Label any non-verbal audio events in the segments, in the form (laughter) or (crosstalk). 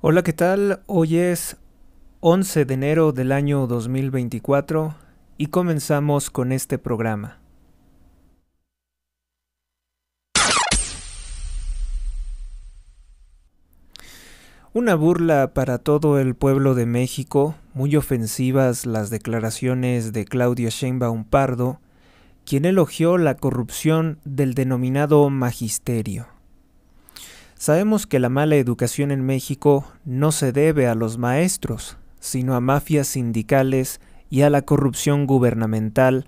Hola, ¿qué tal? Hoy es 11 de enero del año 2024 y comenzamos con este programa. Una burla para todo el pueblo de México, muy ofensivas las declaraciones de Claudia Sheinbaum Pardo, quien elogió la corrupción del denominado magisterio. Sabemos que la mala educación en México no se debe a los maestros, sino a mafias sindicales y a la corrupción gubernamental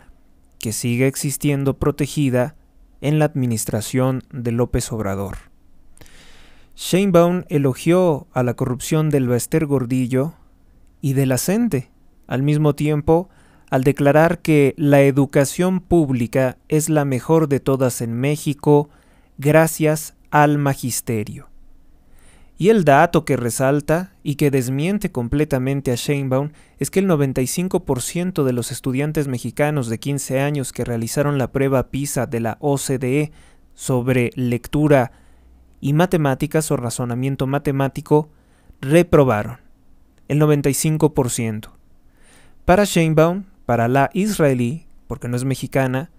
que sigue existiendo protegida en la administración de López Obrador. Sheinbaum elogió a la corrupción del Bester Gordillo y de la al mismo tiempo al declarar que la educación pública es la mejor de todas en México gracias al magisterio. Y el dato que resalta y que desmiente completamente a Sheinbaum es que el 95% de los estudiantes mexicanos de 15 años que realizaron la prueba PISA de la OCDE sobre lectura y matemáticas o razonamiento matemático reprobaron. El 95%. Para Sheinbaum, para la israelí, porque no es mexicana,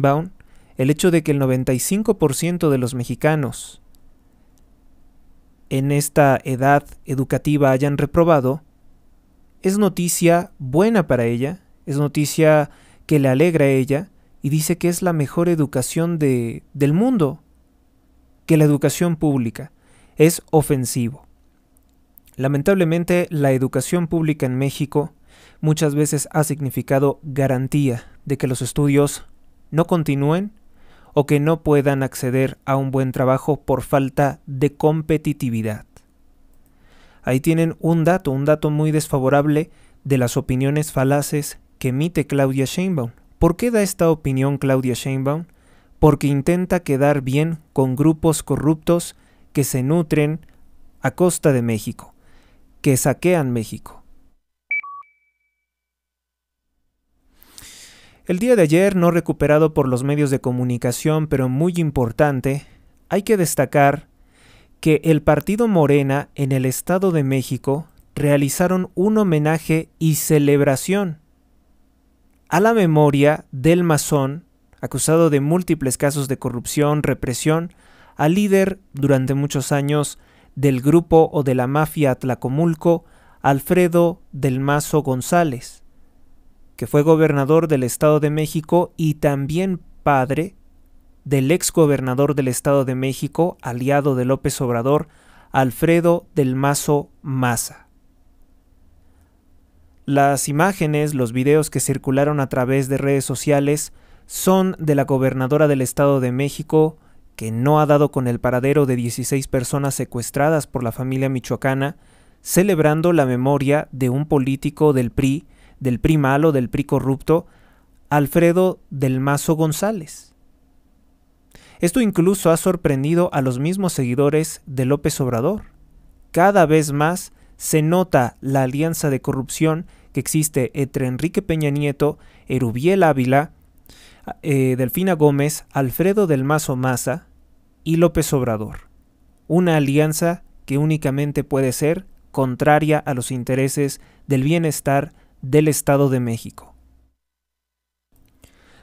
Baum, el hecho de que el 95% de los mexicanos en esta edad educativa hayan reprobado, es noticia buena para ella, es noticia que le alegra a ella y dice que es la mejor educación del mundo, que la educación pública es ofensivo. Lamentablemente la educación pública en México muchas veces ha significado garantía de que los estudios no continúen o que no puedan acceder a un buen trabajo por falta de competitividad. Ahí tienen un dato, un dato muy desfavorable de las opiniones falaces que emite Claudia Sheinbaum. ¿Por qué da esta opinión Claudia Sheinbaum? Porque intenta quedar bien con grupos corruptos que se nutren a costa de México, que saquean México El día de ayer, no recuperado por los medios de comunicación, pero muy importante, hay que destacar que el Partido Morena en el Estado de México realizaron un homenaje y celebración a la memoria del masón, acusado de múltiples casos de corrupción, represión, al líder durante muchos años del grupo o de la mafia Tlacomulco, Alfredo del Mazo González que fue gobernador del Estado de México y también padre del ex gobernador del Estado de México, aliado de López Obrador, Alfredo del Mazo Maza. Las imágenes, los videos que circularon a través de redes sociales son de la gobernadora del Estado de México, que no ha dado con el paradero de 16 personas secuestradas por la familia michoacana, celebrando la memoria de un político del PRI del PRI malo, del PRI corrupto, Alfredo del Mazo González. Esto incluso ha sorprendido a los mismos seguidores de López Obrador. Cada vez más se nota la alianza de corrupción que existe entre Enrique Peña Nieto, Erubiel Ávila, eh, Delfina Gómez, Alfredo del Mazo Maza y López Obrador. Una alianza que únicamente puede ser contraria a los intereses del bienestar del Estado de México.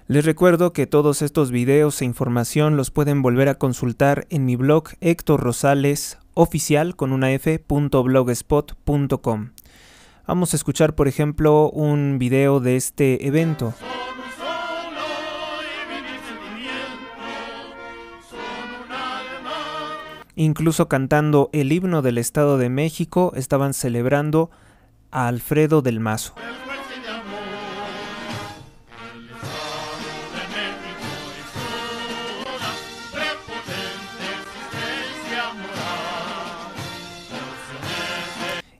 Les recuerdo que todos estos videos e información los pueden volver a consultar en mi blog Héctor Rosales oficial con una f.blogspot.com. Vamos a escuchar por ejemplo un video de este evento. Incluso cantando el himno del Estado de México estaban celebrando a Alfredo del Mazo.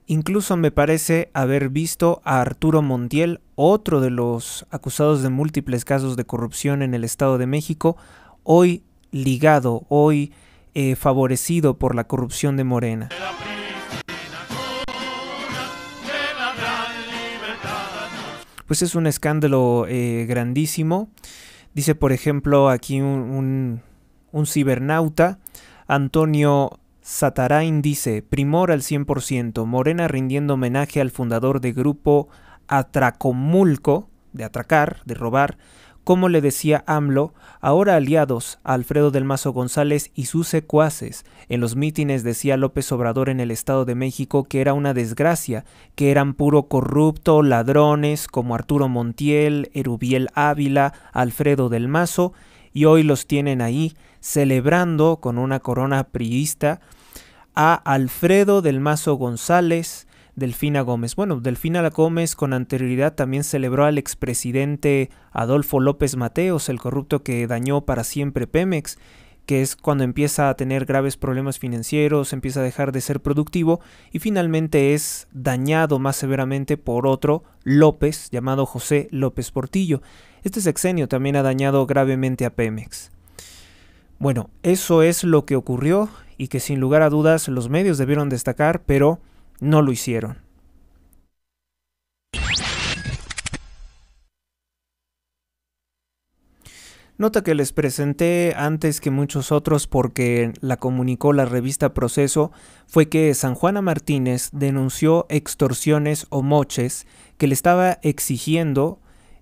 Incluso me parece haber visto a Arturo Montiel, otro de los acusados de múltiples casos de corrupción en el Estado de México, hoy ligado, hoy eh, favorecido por la corrupción de Morena. pues es un escándalo eh, grandísimo. Dice, por ejemplo, aquí un, un cibernauta, Antonio Satarain dice, primor al 100%, Morena rindiendo homenaje al fundador de grupo Atracomulco, de atracar, de robar, como le decía AMLO, ahora aliados a Alfredo del Mazo González y sus secuaces. En los mítines decía López Obrador en el Estado de México que era una desgracia, que eran puro corrupto, ladrones como Arturo Montiel, Erubiel Ávila, Alfredo del Mazo, y hoy los tienen ahí celebrando con una corona priista a Alfredo del Mazo González, Delfina Gómez. Bueno, Delfina Gómez con anterioridad también celebró al expresidente Adolfo López Mateos, el corrupto que dañó para siempre Pemex, que es cuando empieza a tener graves problemas financieros, empieza a dejar de ser productivo y finalmente es dañado más severamente por otro López llamado José López Portillo. Este sexenio también ha dañado gravemente a Pemex. Bueno, eso es lo que ocurrió y que sin lugar a dudas los medios debieron destacar, pero no lo hicieron. Nota que les presenté antes que muchos otros porque la comunicó la revista Proceso fue que San Juana Martínez denunció extorsiones o moches que le estaba exigiendo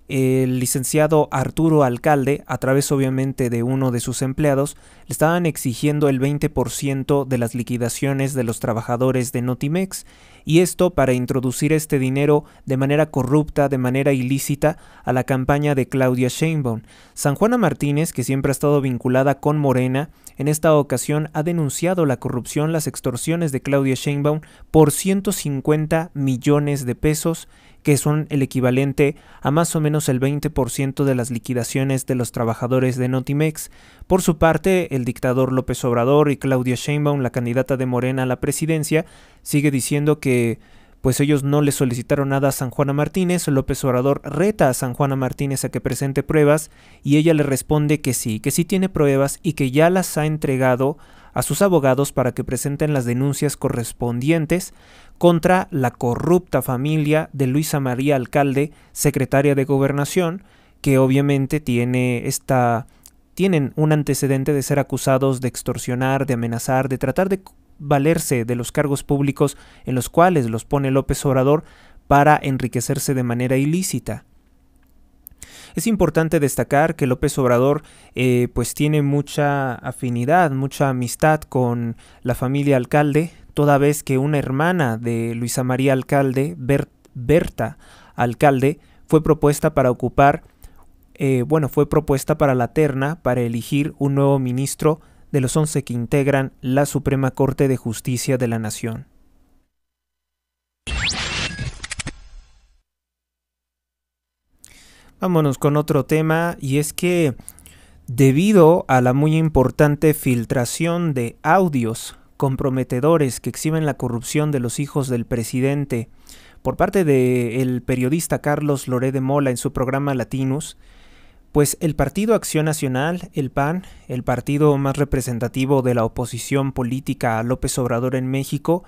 el licenciado Arturo Alcalde, a través obviamente de uno de sus empleados, le estaban exigiendo el 20% de las liquidaciones de los trabajadores de Notimex, y esto para introducir este dinero de manera corrupta, de manera ilícita, a la campaña de Claudia Sheinbaum. San Juana Martínez, que siempre ha estado vinculada con Morena, en esta ocasión ha denunciado la corrupción, las extorsiones de Claudia Sheinbaum por 150 millones de pesos que son el equivalente a más o menos el 20% de las liquidaciones de los trabajadores de Notimex. Por su parte, el dictador López Obrador y Claudia Sheinbaum, la candidata de Morena a la presidencia, sigue diciendo que pues ellos no le solicitaron nada a San Juana Martínez, López Obrador reta a San Juana Martínez a que presente pruebas y ella le responde que sí, que sí tiene pruebas y que ya las ha entregado a sus abogados para que presenten las denuncias correspondientes contra la corrupta familia de Luisa María Alcalde, secretaria de Gobernación, que obviamente tiene esta tienen un antecedente de ser acusados de extorsionar, de amenazar, de tratar de valerse de los cargos públicos en los cuales los pone López Obrador para enriquecerse de manera ilícita. Es importante destacar que López Obrador eh, pues tiene mucha afinidad, mucha amistad con la familia alcalde, toda vez que una hermana de Luisa María Alcalde, Berta Alcalde, fue propuesta para ocupar, eh, bueno, fue propuesta para la terna para elegir un nuevo ministro de los 11 que integran la Suprema Corte de Justicia de la Nación. Vámonos con otro tema y es que debido a la muy importante filtración de audios comprometedores que exhiben la corrupción de los hijos del presidente por parte del periodista Carlos Loré de Mola en su programa Latinus, pues el Partido Acción Nacional, el PAN, el partido más representativo de la oposición política a López Obrador en México,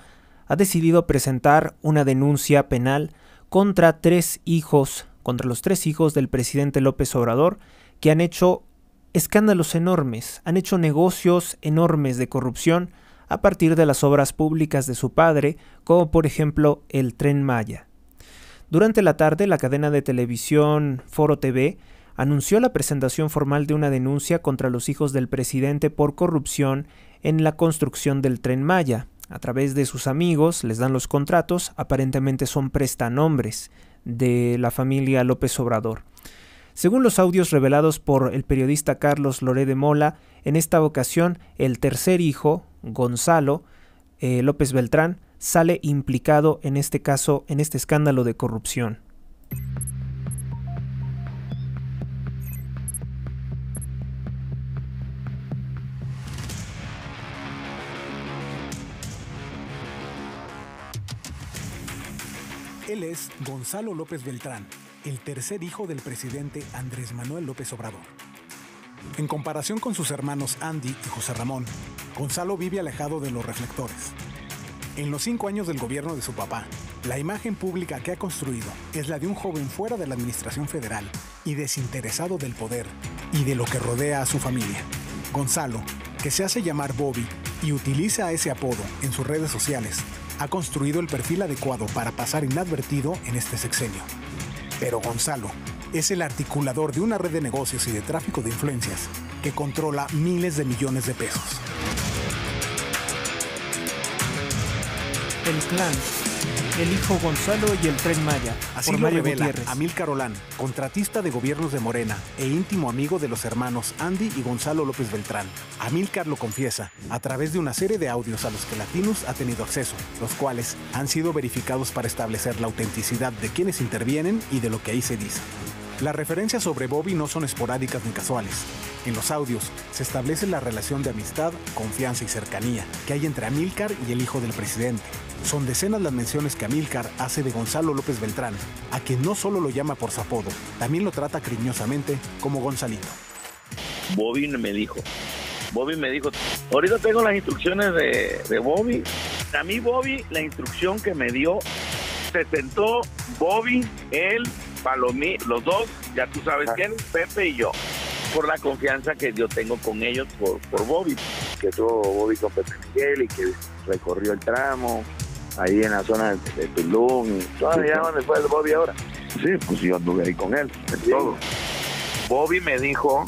ha decidido presentar una denuncia penal contra tres hijos contra los tres hijos del presidente López Obrador, que han hecho escándalos enormes, han hecho negocios enormes de corrupción a partir de las obras públicas de su padre, como por ejemplo el tren Maya. Durante la tarde, la cadena de televisión Foro TV anunció la presentación formal de una denuncia contra los hijos del presidente por corrupción en la construcción del tren Maya. A través de sus amigos les dan los contratos, aparentemente son prestanombres de la familia López Obrador. Según los audios revelados por el periodista Carlos Loré de Mola, en esta ocasión el tercer hijo, Gonzalo eh, López Beltrán, sale implicado en este caso, en este escándalo de corrupción. es Gonzalo López Beltrán, el tercer hijo del presidente Andrés Manuel López Obrador. En comparación con sus hermanos Andy y José Ramón, Gonzalo vive alejado de los reflectores. En los cinco años del gobierno de su papá, la imagen pública que ha construido es la de un joven fuera de la administración federal y desinteresado del poder y de lo que rodea a su familia. Gonzalo, que se hace llamar Bobby y utiliza ese apodo en sus redes sociales, ha construido el perfil adecuado para pasar inadvertido en este sexenio. Pero Gonzalo es el articulador de una red de negocios y de tráfico de influencias que controla miles de millones de pesos. El plan el hijo Gonzalo y el tren Maya. Así por lo Mario contratista de gobiernos de Morena e íntimo amigo de los hermanos Andy y Gonzalo López Beltrán. Amilcar lo confiesa a través de una serie de audios a los que Latinus ha tenido acceso, los cuales han sido verificados para establecer la autenticidad de quienes intervienen y de lo que ahí se dice. Las referencias sobre Bobby no son esporádicas ni casuales. En los audios se establece la relación de amistad, confianza y cercanía que hay entre Amílcar y el hijo del presidente. Son decenas las menciones que Amílcar hace de Gonzalo López Beltrán, a quien no solo lo llama por su apodo, también lo trata cariñosamente como Gonzalito. Bobby me dijo, Bobby me dijo, ahorita tengo las instrucciones de, de Bobby. A mí Bobby, la instrucción que me dio, se sentó Bobby, él, Palomí, los dos, ya tú sabes ah. quién, Pepe y yo, por la confianza que yo tengo con ellos, por, Bobby. Que tuvo Bobby con Pepe Miguel y que recorrió el tramo, ahí en la zona de, Tulum, todavía sí. fue Bobby ahora. Sí, pues yo anduve ahí con él, en todo. Bobby me dijo,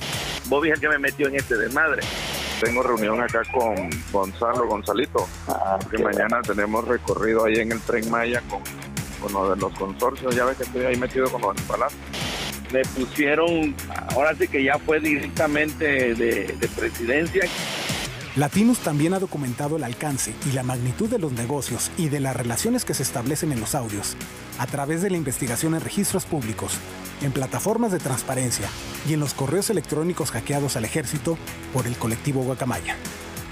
Bobby es el que me metió en este desmadre. Tengo reunión acá con Gonzalo, Gonzalito, ah, mañana tenemos recorrido ahí en el Tren Maya con con de los consorcios, ya ves que estoy ahí metido con los palacios. Me pusieron, ahora sí que ya fue directamente de, presidencia. Latinus también ha documentado el alcance y la magnitud de los negocios y de las relaciones que se establecen en los audios, a través de la investigación en registros públicos, en plataformas de transparencia y en los correos electrónicos hackeados al ejército por el colectivo Guacamaya.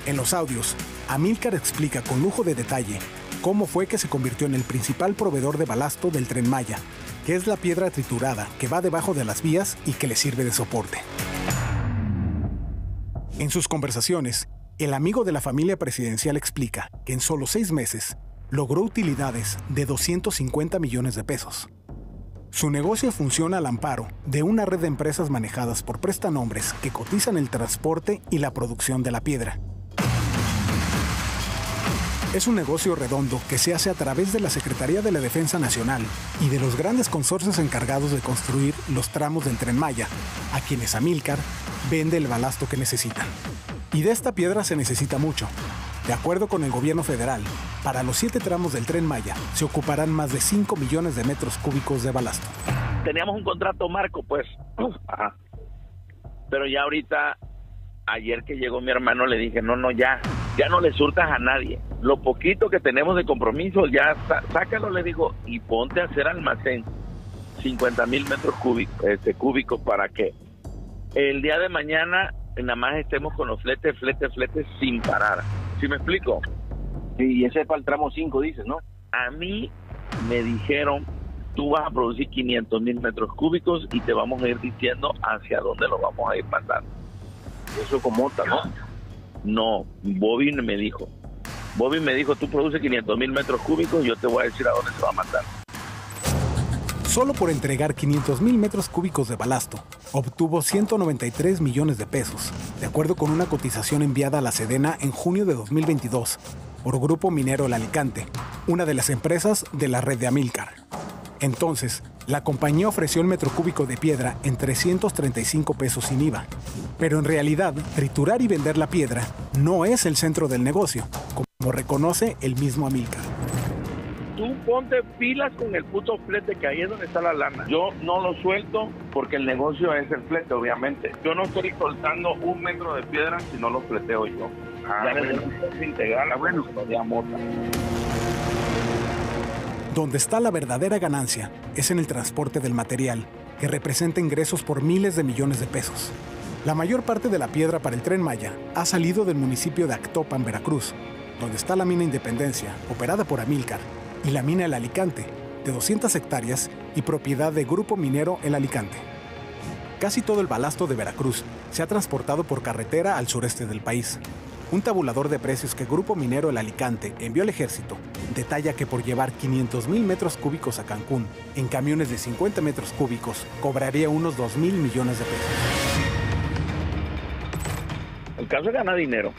En los audios, Amílcar explica con lujo de detalle cómo fue que se convirtió en el principal proveedor de balasto del tren Maya, que es la piedra triturada que va debajo de las vías y que le sirve de soporte. En sus conversaciones, el amigo de la familia presidencial explica que en solo seis meses logró utilidades de 250 millones de pesos. Su negocio funciona al amparo de una red de empresas manejadas por prestanombres que cotizan el transporte y la producción de la piedra, es un negocio redondo que se hace a través de la Secretaría de la Defensa Nacional y de los grandes consorcios encargados de construir los tramos del tren Maya, a quienes Amilcar vende el balasto que necesitan. Y de esta piedra se necesita mucho. De acuerdo con el gobierno federal, para los siete tramos del tren Maya se ocuparán más de 5 millones de metros cúbicos de balasto. Teníamos un contrato marco, pues. (clears throat) Pero ya ahorita, ayer que llegó mi hermano, le dije, no, no, ya ya no le surtas a nadie. Lo poquito que tenemos de compromiso, ya sácalo, le digo, y ponte a hacer almacén 50 mil metros este, cúbicos, para que el día de mañana nada más estemos con los fletes, fletes, fletes sin parar. ¿Sí me explico? y ese es para el tramo 5, dices, ¿no? A mí me dijeron, tú vas a producir 500 mil metros cúbicos y te vamos a ir diciendo hacia dónde lo vamos a ir mandando. Eso como otra, ¿no? No, Bobby me dijo. Bobby me dijo, tú produces 500 mil metros cúbicos, yo te voy a decir a dónde se va a mandar. Solo por entregar 500 mil metros cúbicos de balasto, obtuvo 193 millones de pesos, de acuerdo con una cotización enviada a la Sedena en junio de 2022 por Grupo Minero El Alicante, una de las empresas de la red de Amílcar. Entonces, la compañía ofreció el metro cúbico de piedra en 335 pesos sin IVA, pero en realidad triturar y vender la piedra no es el centro del negocio, como reconoce el mismo Amilcar. Tú ponte pilas con el puto flete que ahí es donde está la lana. Yo no lo suelto porque el negocio es el flete, obviamente. Yo no estoy soltando un metro de piedra si no lo fleteo yo. Ah, ya bueno. integral, ah, bueno, de amor donde está la verdadera ganancia es en el transporte del material, que representa ingresos por miles de millones de pesos. La mayor parte de la piedra para el tren Maya ha salido del municipio de Actopan, Veracruz, donde está la mina Independencia, operada por Amílcar, y la mina El Alicante, de 200 hectáreas y propiedad de Grupo Minero El Alicante. Casi todo el balasto de Veracruz se ha transportado por carretera al sureste del país, un tabulador de precios que Grupo Minero El Alicante envió al ejército detalla que por llevar 500 mil metros cúbicos a Cancún en camiones de 50 metros cúbicos cobraría unos 2 mil millones de pesos. El caso ganar dinero.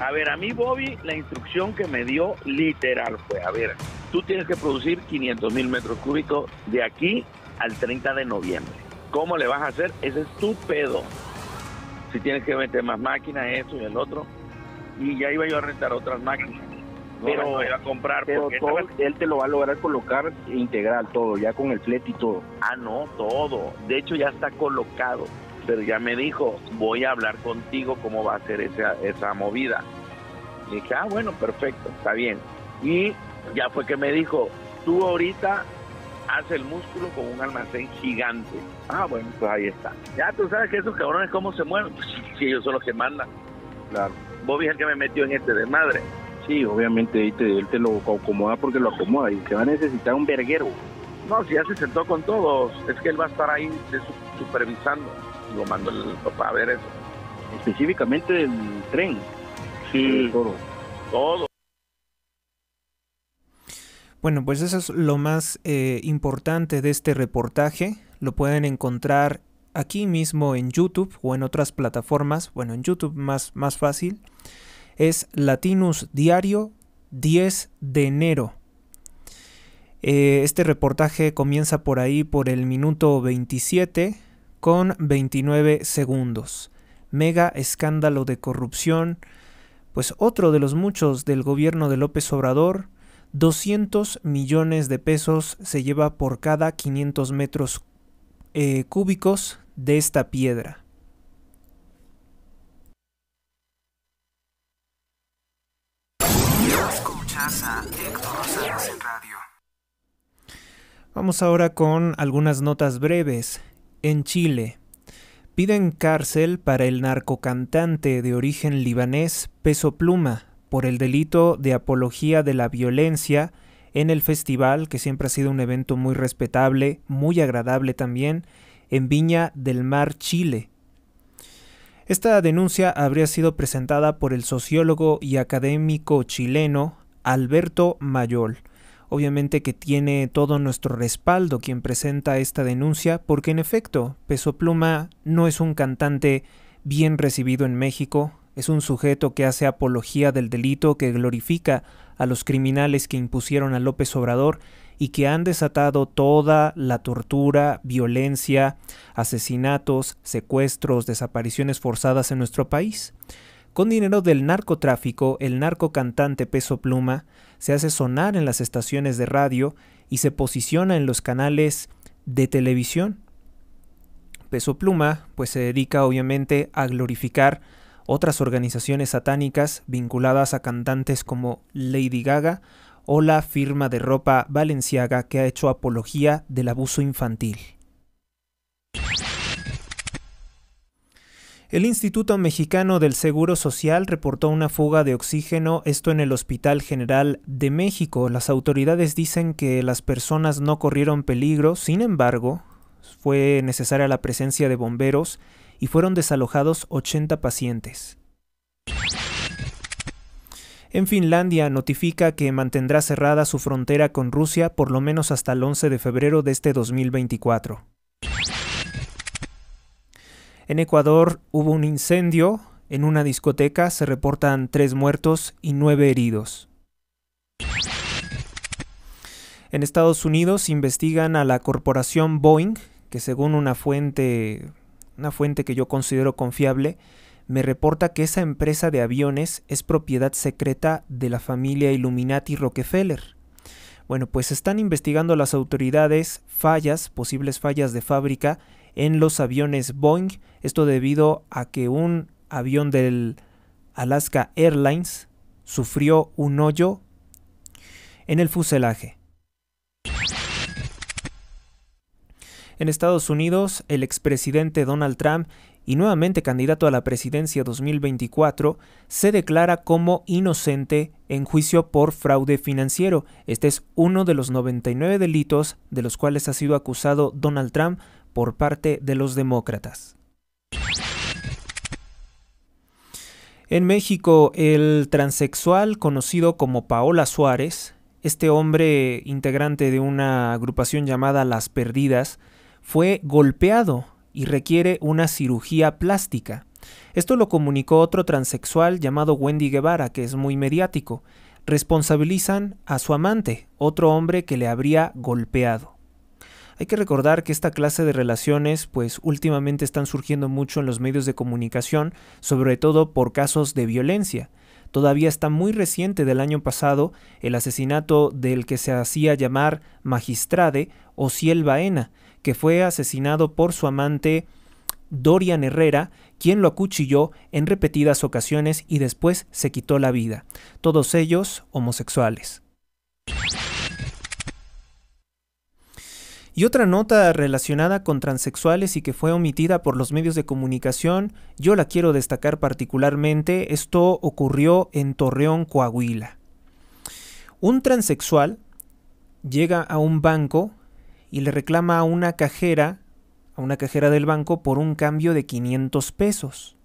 A ver, a mí Bobby, la instrucción que me dio literal fue, a ver, tú tienes que producir 500 mil metros cúbicos de aquí al 30 de noviembre. ¿Cómo le vas a hacer? Ese es tu Si tienes que meter más máquinas, esto y el otro y ya iba yo a rentar otras máquinas. pero iba a comprar. él te lo va a lograr colocar integral todo, ya con el flete y todo. Ah, no, todo. De hecho, ya está colocado. Pero ya me dijo, voy a hablar contigo cómo va a ser esa, esa movida. Y dije, ah, bueno, perfecto, está bien. Y ya fue que me dijo, tú ahorita hace el músculo con un almacén gigante. Ah, bueno, pues ahí está. Ya tú sabes que esos cabrones cómo se mueven. si (laughs) ellos son los que mandan. Claro. Bobby es el que me metió en este de madre. Sí, obviamente, él te lo acomoda porque lo acomoda y se va a necesitar un verguero. No, si ya se sentó con todos, es que él va a estar ahí supervisando. Lo mando el papá a ver eso. Específicamente el tren. Sí, todo. todo. Bueno, pues eso es lo más eh, importante de este reportaje. Lo pueden encontrar aquí mismo en YouTube o en otras plataformas, bueno, en YouTube más, más fácil, es Latinus Diario 10 de enero. Eh, este reportaje comienza por ahí por el minuto 27 con 29 segundos. Mega escándalo de corrupción, pues otro de los muchos del gobierno de López Obrador, 200 millones de pesos se lleva por cada 500 metros eh, cúbicos de esta piedra. Vamos ahora con algunas notas breves. En Chile, piden cárcel para el narcocantante de origen libanés Peso Pluma por el delito de apología de la violencia en el festival, que siempre ha sido un evento muy respetable, muy agradable también, en Viña del Mar, Chile. Esta denuncia habría sido presentada por el sociólogo y académico chileno Alberto Mayol, obviamente que tiene todo nuestro respaldo quien presenta esta denuncia, porque en efecto, Peso Pluma no es un cantante bien recibido en México, es un sujeto que hace apología del delito, que glorifica a los criminales que impusieron a López Obrador y que han desatado toda la tortura, violencia, asesinatos, secuestros, desapariciones forzadas en nuestro país. Con dinero del narcotráfico, el narcocantante Peso Pluma se hace sonar en las estaciones de radio y se posiciona en los canales de televisión. Peso Pluma pues se dedica obviamente a glorificar otras organizaciones satánicas vinculadas a cantantes como Lady Gaga o la firma de ropa Valenciaga que ha hecho apología del abuso infantil. El Instituto Mexicano del Seguro Social reportó una fuga de oxígeno, esto en el Hospital General de México. Las autoridades dicen que las personas no corrieron peligro, sin embargo, fue necesaria la presencia de bomberos y fueron desalojados 80 pacientes. En Finlandia notifica que mantendrá cerrada su frontera con Rusia por lo menos hasta el 11 de febrero de este 2024. En Ecuador hubo un incendio en una discoteca, se reportan tres muertos y nueve heridos. En Estados Unidos investigan a la corporación Boeing, que según una fuente, una fuente que yo considero confiable, me reporta que esa empresa de aviones es propiedad secreta de la familia Illuminati Rockefeller. Bueno, pues están investigando las autoridades fallas, posibles fallas de fábrica en los aviones Boeing, esto debido a que un avión del Alaska Airlines sufrió un hoyo en el fuselaje. En Estados Unidos, el expresidente Donald Trump y nuevamente candidato a la presidencia 2024, se declara como inocente en juicio por fraude financiero. Este es uno de los 99 delitos de los cuales ha sido acusado Donald Trump por parte de los demócratas. En México, el transexual conocido como Paola Suárez, este hombre integrante de una agrupación llamada Las Perdidas, fue golpeado y requiere una cirugía plástica. Esto lo comunicó otro transexual llamado Wendy Guevara, que es muy mediático. Responsabilizan a su amante, otro hombre que le habría golpeado. Hay que recordar que esta clase de relaciones, pues últimamente están surgiendo mucho en los medios de comunicación, sobre todo por casos de violencia. Todavía está muy reciente del año pasado el asesinato del que se hacía llamar Magistrade o Ciel Baena, que fue asesinado por su amante Dorian Herrera, quien lo acuchilló en repetidas ocasiones y después se quitó la vida, todos ellos homosexuales. Y otra nota relacionada con transexuales y que fue omitida por los medios de comunicación, yo la quiero destacar particularmente, esto ocurrió en Torreón, Coahuila. Un transexual llega a un banco y le reclama a una cajera, a una cajera del banco, por un cambio de 500 pesos.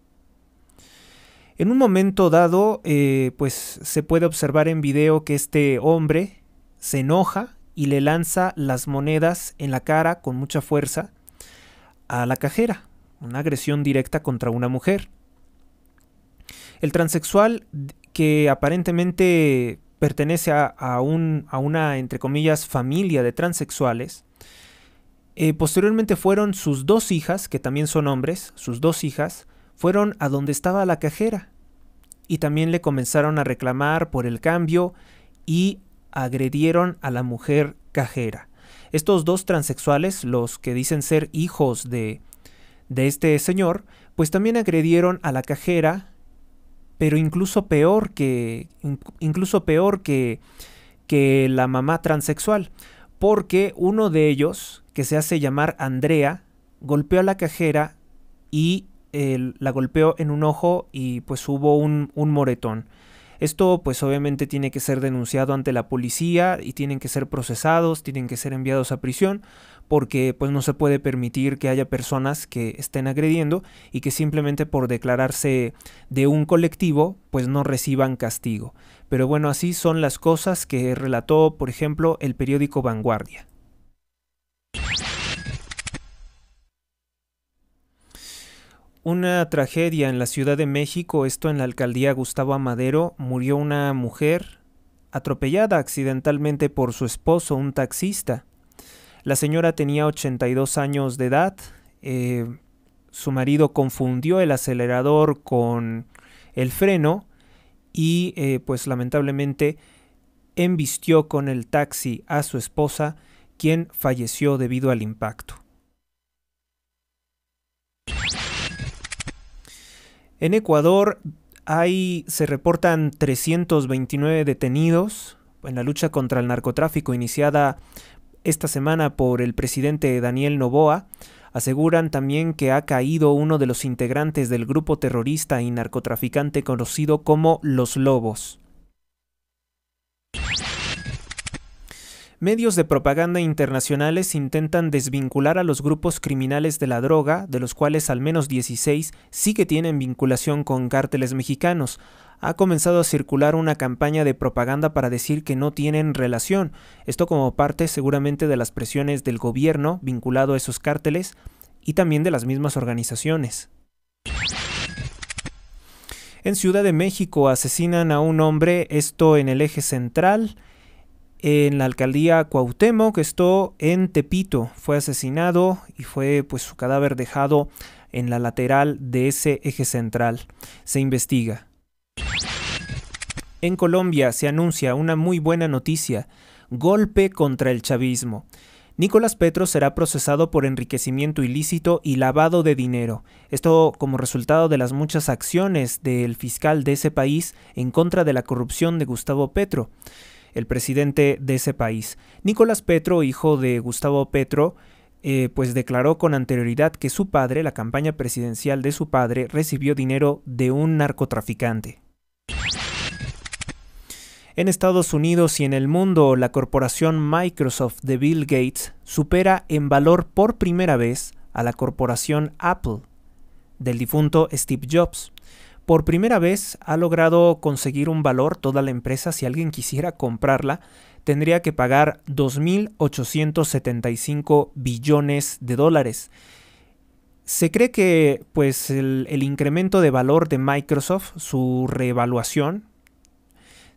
En un momento dado, eh, pues se puede observar en video que este hombre se enoja y le lanza las monedas en la cara con mucha fuerza a la cajera, una agresión directa contra una mujer. El transexual que aparentemente pertenece a, una, entre comillas, familia de transexuales. Eh, posteriormente fueron sus dos hijas, que también son hombres, sus dos hijas, fueron a donde estaba la cajera y también le comenzaron a reclamar por el cambio y agredieron a la mujer cajera. Estos dos transexuales, los que dicen ser hijos de, de este señor, pues también agredieron a la cajera pero incluso peor que, incluso peor que, que la mamá transexual, porque uno de ellos, que se hace llamar Andrea, golpeó a la cajera y la golpeó en un ojo y pues hubo un, un moretón. Esto pues obviamente tiene que ser denunciado ante la policía y tienen que ser procesados, tienen que ser enviados a prisión, porque pues no se puede permitir que haya personas que estén agrediendo y que simplemente por declararse de un colectivo pues no reciban castigo. Pero bueno, así son las cosas que relató, por ejemplo, el periódico Vanguardia. Una tragedia en la Ciudad de México, esto en la alcaldía Gustavo Amadero, murió una mujer atropellada accidentalmente por su esposo, un taxista. La señora tenía 82 años de edad. Eh, su marido confundió el acelerador con el freno y eh, pues lamentablemente embistió con el taxi a su esposa, quien falleció debido al impacto. En Ecuador hay, se reportan 329 detenidos en la lucha contra el narcotráfico iniciada esta semana por el presidente Daniel Novoa, aseguran también que ha caído uno de los integrantes del grupo terrorista y narcotraficante conocido como Los Lobos. Medios de propaganda internacionales intentan desvincular a los grupos criminales de la droga, de los cuales al menos 16 sí que tienen vinculación con cárteles mexicanos, ha comenzado a circular una campaña de propaganda para decir que no tienen relación, esto como parte seguramente de las presiones del gobierno vinculado a esos cárteles y también de las mismas organizaciones. En Ciudad de México asesinan a un hombre, esto en el eje central, en la alcaldía Cuauhtémoc, esto en Tepito, fue asesinado y fue pues su cadáver dejado en la lateral de ese eje central. Se investiga. En Colombia se anuncia una muy buena noticia, golpe contra el chavismo. Nicolás Petro será procesado por enriquecimiento ilícito y lavado de dinero, esto como resultado de las muchas acciones del fiscal de ese país en contra de la corrupción de Gustavo Petro, el presidente de ese país. Nicolás Petro, hijo de Gustavo Petro, eh, pues declaró con anterioridad que su padre, la campaña presidencial de su padre, recibió dinero de un narcotraficante. En Estados Unidos y en el mundo, la corporación Microsoft de Bill Gates supera en valor por primera vez a la corporación Apple del difunto Steve Jobs. Por primera vez ha logrado conseguir un valor toda la empresa. Si alguien quisiera comprarla, tendría que pagar 2.875 billones de dólares. Se cree que pues, el, el incremento de valor de Microsoft, su reevaluación,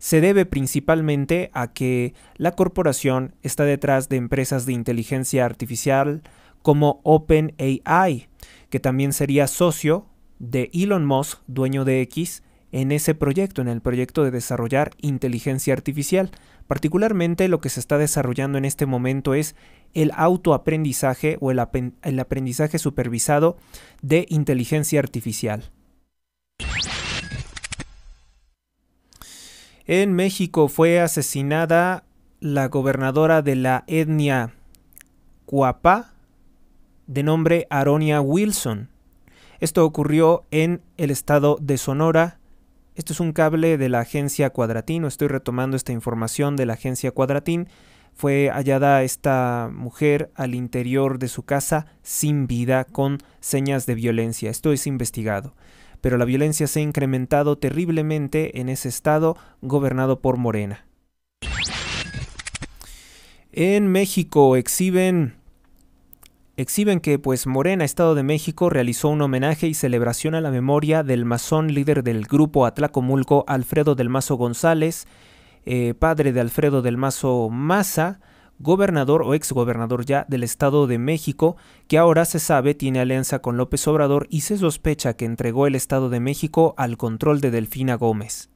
se debe principalmente a que la corporación está detrás de empresas de inteligencia artificial como OpenAI, que también sería socio de Elon Musk, dueño de X, en ese proyecto, en el proyecto de desarrollar inteligencia artificial. Particularmente lo que se está desarrollando en este momento es el autoaprendizaje o el, el aprendizaje supervisado de inteligencia artificial. En México fue asesinada la gobernadora de la etnia Cuapá, de nombre Aronia Wilson. Esto ocurrió en el estado de Sonora. Esto es un cable de la agencia Cuadratín, estoy retomando esta información de la agencia Cuadratín. Fue hallada esta mujer al interior de su casa sin vida con señas de violencia. Esto es investigado pero la violencia se ha incrementado terriblemente en ese estado gobernado por Morena. En México exhiben exhiben que pues Morena Estado de México realizó un homenaje y celebración a la memoria del masón líder del grupo Atlacomulco Alfredo del Mazo González, eh, padre de Alfredo del Mazo Maza, gobernador o exgobernador ya del Estado de México, que ahora se sabe tiene alianza con López Obrador y se sospecha que entregó el Estado de México al control de Delfina Gómez.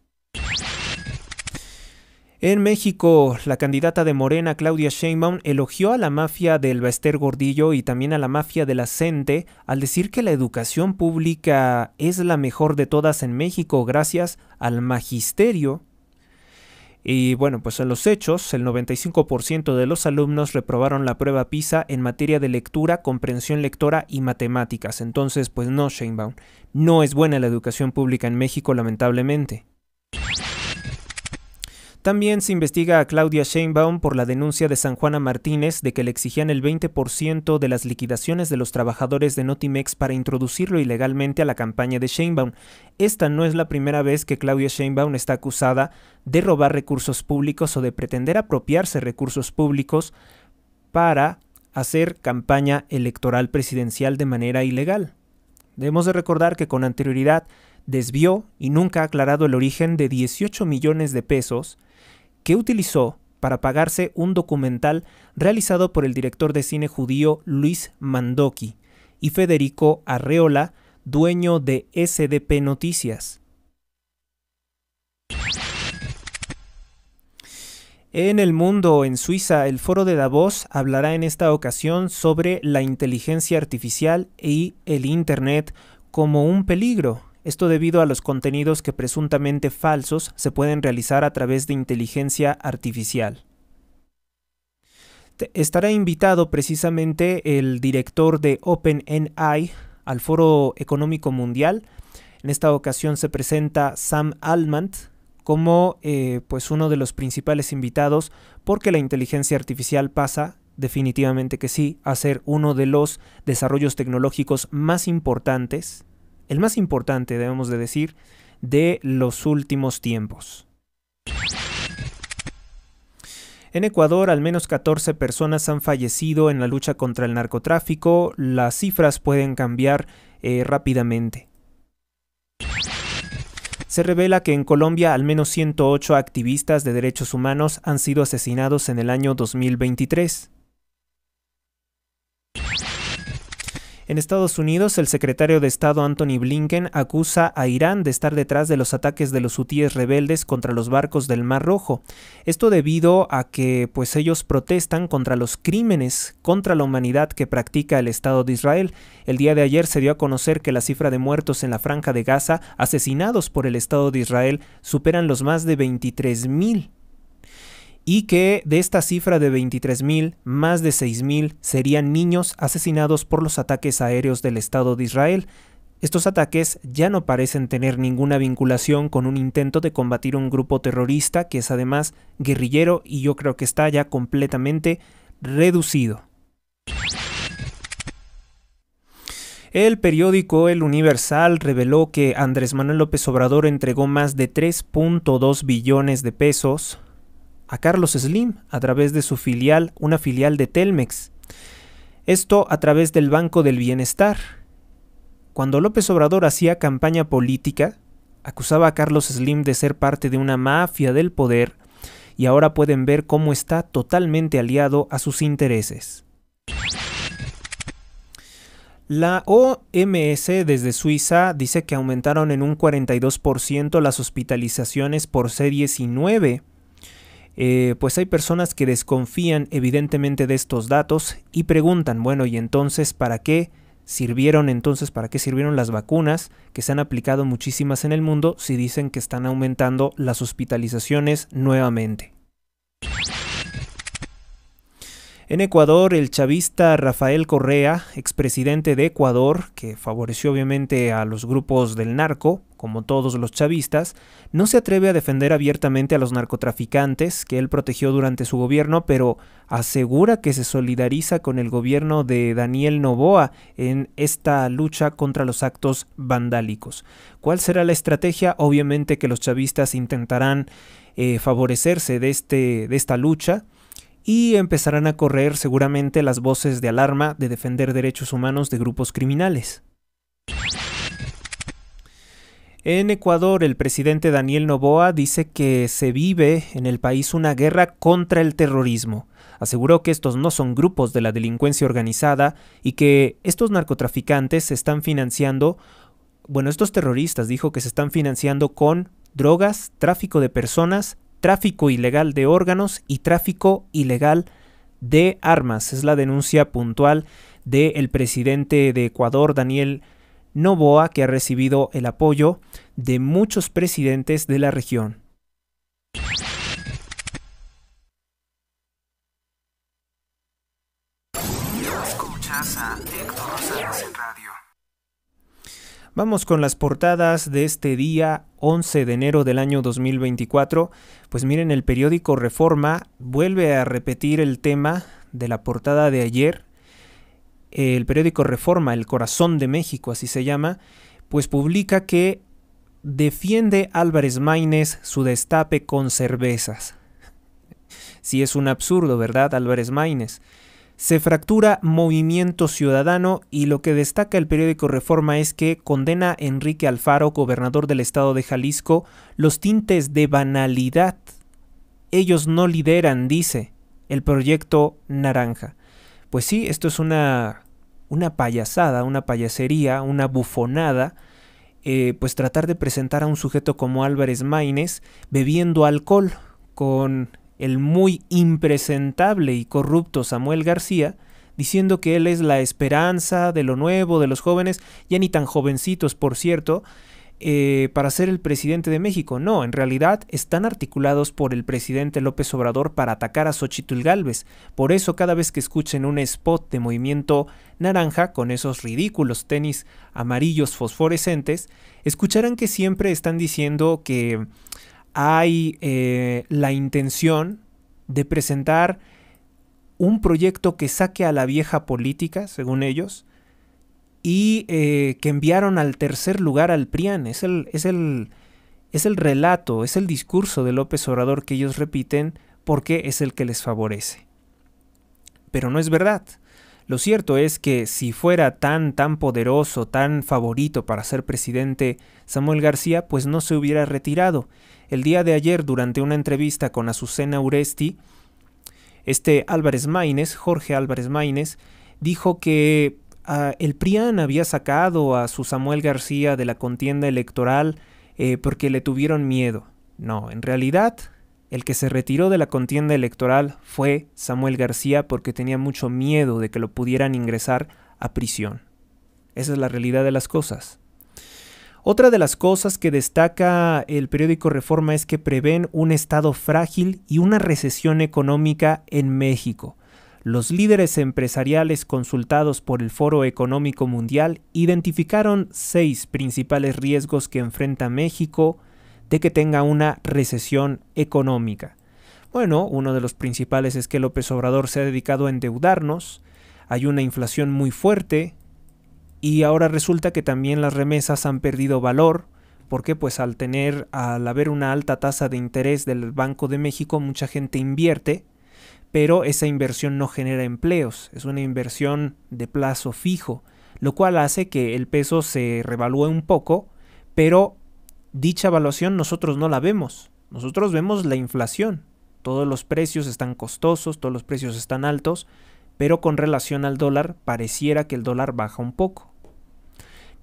En México, la candidata de Morena, Claudia Sheinbaum, elogió a la mafia del Baester Gordillo y también a la mafia de la CENTE al decir que la educación pública es la mejor de todas en México gracias al magisterio y bueno, pues en los hechos, el 95% de los alumnos reprobaron la prueba PISA en materia de lectura, comprensión lectora y matemáticas. Entonces, pues no, Sheinbaum, no es buena la educación pública en México, lamentablemente. También se investiga a Claudia Sheinbaum por la denuncia de San Juana Martínez de que le exigían el 20% de las liquidaciones de los trabajadores de Notimex para introducirlo ilegalmente a la campaña de Sheinbaum. Esta no es la primera vez que Claudia Sheinbaum está acusada de robar recursos públicos o de pretender apropiarse recursos públicos para hacer campaña electoral presidencial de manera ilegal. Debemos de recordar que con anterioridad desvió y nunca ha aclarado el origen de 18 millones de pesos que utilizó para pagarse un documental realizado por el director de cine judío Luis Mandoki y Federico Arreola, dueño de SDP Noticias. En el mundo, en Suiza, el foro de Davos hablará en esta ocasión sobre la inteligencia artificial y el Internet como un peligro. Esto debido a los contenidos que presuntamente falsos se pueden realizar a través de inteligencia artificial. Estará invitado precisamente el director de OpenNI al Foro Económico Mundial. En esta ocasión se presenta Sam Altman como eh, pues uno de los principales invitados porque la inteligencia artificial pasa definitivamente que sí a ser uno de los desarrollos tecnológicos más importantes el más importante, debemos de decir, de los últimos tiempos. En Ecuador, al menos 14 personas han fallecido en la lucha contra el narcotráfico. Las cifras pueden cambiar eh, rápidamente. Se revela que en Colombia al menos 108 activistas de derechos humanos han sido asesinados en el año 2023. En Estados Unidos, el secretario de Estado Anthony Blinken acusa a Irán de estar detrás de los ataques de los hutíes rebeldes contra los barcos del Mar Rojo. Esto debido a que pues ellos protestan contra los crímenes contra la humanidad que practica el Estado de Israel. El día de ayer se dio a conocer que la cifra de muertos en la franja de Gaza asesinados por el Estado de Israel superan los más de mil y que de esta cifra de 23.000, más de 6.000 serían niños asesinados por los ataques aéreos del Estado de Israel. Estos ataques ya no parecen tener ninguna vinculación con un intento de combatir un grupo terrorista que es además guerrillero y yo creo que está ya completamente reducido. El periódico El Universal reveló que Andrés Manuel López Obrador entregó más de 3.2 billones de pesos a Carlos Slim a través de su filial, una filial de Telmex. Esto a través del Banco del Bienestar. Cuando López Obrador hacía campaña política, acusaba a Carlos Slim de ser parte de una mafia del poder y ahora pueden ver cómo está totalmente aliado a sus intereses. La OMS desde Suiza dice que aumentaron en un 42% las hospitalizaciones por C-19 eh, pues hay personas que desconfían evidentemente de estos datos y preguntan, bueno, ¿y entonces para qué sirvieron entonces, para qué sirvieron las vacunas que se han aplicado muchísimas en el mundo si dicen que están aumentando las hospitalizaciones nuevamente? En Ecuador, el chavista Rafael Correa, expresidente de Ecuador, que favoreció obviamente a los grupos del narco, como todos los chavistas, no se atreve a defender abiertamente a los narcotraficantes que él protegió durante su gobierno, pero asegura que se solidariza con el gobierno de Daniel Novoa en esta lucha contra los actos vandálicos. ¿Cuál será la estrategia? Obviamente que los chavistas intentarán eh, favorecerse de, este, de esta lucha y empezarán a correr seguramente las voces de alarma de defender derechos humanos de grupos criminales. En Ecuador, el presidente Daniel Noboa dice que se vive en el país una guerra contra el terrorismo. Aseguró que estos no son grupos de la delincuencia organizada y que estos narcotraficantes se están financiando, bueno, estos terroristas dijo que se están financiando con drogas, tráfico de personas tráfico ilegal de órganos y tráfico ilegal de armas. Es la denuncia puntual del presidente de Ecuador, Daniel Novoa, que ha recibido el apoyo de muchos presidentes de la región. Vamos con las portadas de este día 11 de enero del año 2024. Pues miren, el periódico Reforma vuelve a repetir el tema de la portada de ayer. El periódico Reforma, El Corazón de México, así se llama, pues publica que defiende Álvarez Maínez su destape con cervezas. Si (laughs) sí, es un absurdo, ¿verdad, Álvarez Maínez? se fractura Movimiento Ciudadano y lo que destaca el periódico Reforma es que condena a Enrique Alfaro, gobernador del estado de Jalisco, los tintes de banalidad. Ellos no lideran, dice, el proyecto Naranja. Pues sí, esto es una, una payasada, una payasería, una bufonada. Eh, pues tratar de presentar a un sujeto como Álvarez Maínez bebiendo alcohol con el muy impresentable y corrupto Samuel García, diciendo que él es la esperanza de lo nuevo, de los jóvenes, ya ni tan jovencitos, por cierto, eh, para ser el presidente de México. No, en realidad están articulados por el presidente López Obrador para atacar a Xochitl Galvez. Por eso, cada vez que escuchen un spot de movimiento naranja con esos ridículos tenis amarillos fosforescentes, escucharán que siempre están diciendo que hay eh, la intención de presentar un proyecto que saque a la vieja política, según ellos, y eh, que enviaron al tercer lugar al PRIAN. Es el, es, el, relato, es el discurso de López Obrador que ellos repiten porque es el que les favorece. Pero no es verdad. Lo cierto es que si fuera tan, tan poderoso, tan favorito para ser presidente Samuel García, pues no se hubiera retirado. El día de ayer, durante una entrevista con Azucena Uresti, este Álvarez Maínez, Jorge Álvarez Maínez, dijo que ah, el PRIAN había sacado a su Samuel García de la contienda electoral eh, porque le tuvieron miedo. No, en realidad el que se retiró de la contienda electoral fue Samuel García porque tenía mucho miedo de que lo pudieran ingresar a prisión. Esa es la realidad de las cosas. Otra de las cosas que destaca el periódico Reforma es que prevén un estado frágil y una recesión económica en México. Los líderes empresariales consultados por el Foro Económico Mundial identificaron seis principales riesgos que enfrenta México de que tenga una recesión económica. Bueno, uno de los principales es que López Obrador se ha dedicado a endeudarnos, hay una inflación muy fuerte, y ahora resulta que también las remesas han perdido valor. porque Pues al tener, al haber una alta tasa de interés del Banco de México, mucha gente invierte, pero esa inversión no genera empleos, es una inversión de plazo fijo, lo cual hace que el peso se revalúe un poco, pero dicha evaluación nosotros no la vemos, nosotros vemos la inflación, todos los precios están costosos, todos los precios están altos, pero con relación al dólar pareciera que el dólar baja un poco.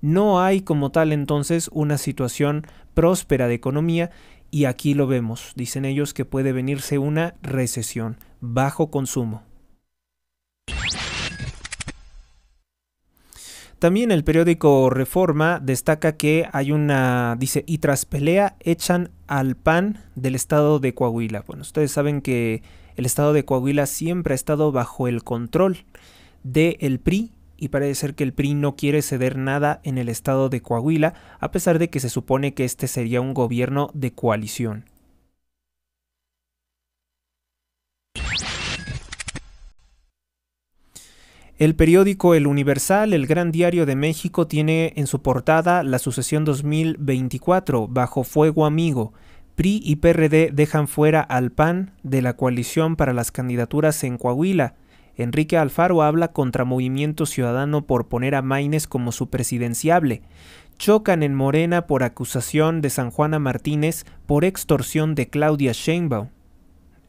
No hay como tal entonces una situación próspera de economía y aquí lo vemos, dicen ellos que puede venirse una recesión, bajo consumo. También el periódico Reforma destaca que hay una, dice, y tras pelea echan al PAN del estado de Coahuila. Bueno, ustedes saben que el estado de Coahuila siempre ha estado bajo el control del PRI y parece ser que el PRI no quiere ceder nada en el estado de Coahuila, a pesar de que se supone que este sería un gobierno de coalición. El periódico El Universal, el gran diario de México, tiene en su portada la sucesión 2024 bajo fuego amigo. PRI y PRD dejan fuera al PAN de la coalición para las candidaturas en Coahuila. Enrique Alfaro habla contra Movimiento Ciudadano por poner a Maines como su presidenciable. Chocan en Morena por acusación de San Juana Martínez por extorsión de Claudia Sheinbaum.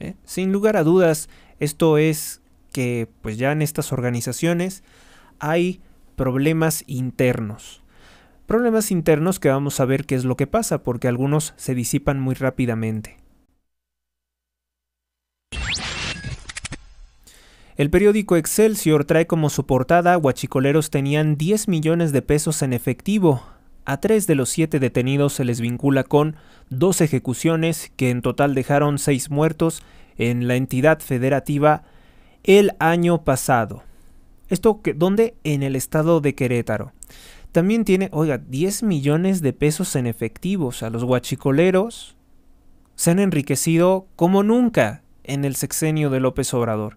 ¿Eh? Sin lugar a dudas, esto es que pues ya en estas organizaciones hay problemas internos problemas internos que vamos a ver qué es lo que pasa, porque algunos se disipan muy rápidamente. El periódico Excelsior trae como su portada guachicoleros tenían 10 millones de pesos en efectivo. A tres de los siete detenidos se les vincula con dos ejecuciones que en total dejaron seis muertos en la entidad federativa el año pasado. Esto ¿dónde? En el estado de Querétaro. También tiene, oiga, 10 millones de pesos en efectivo. O sea, los guachicoleros se han enriquecido como nunca en el sexenio de López Obrador.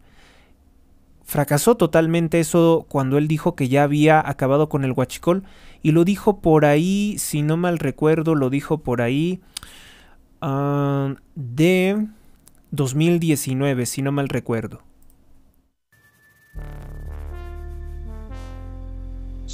Fracasó totalmente eso cuando él dijo que ya había acabado con el guachicol y lo dijo por ahí, si no mal recuerdo, lo dijo por ahí ah, de 2019, si no mal recuerdo.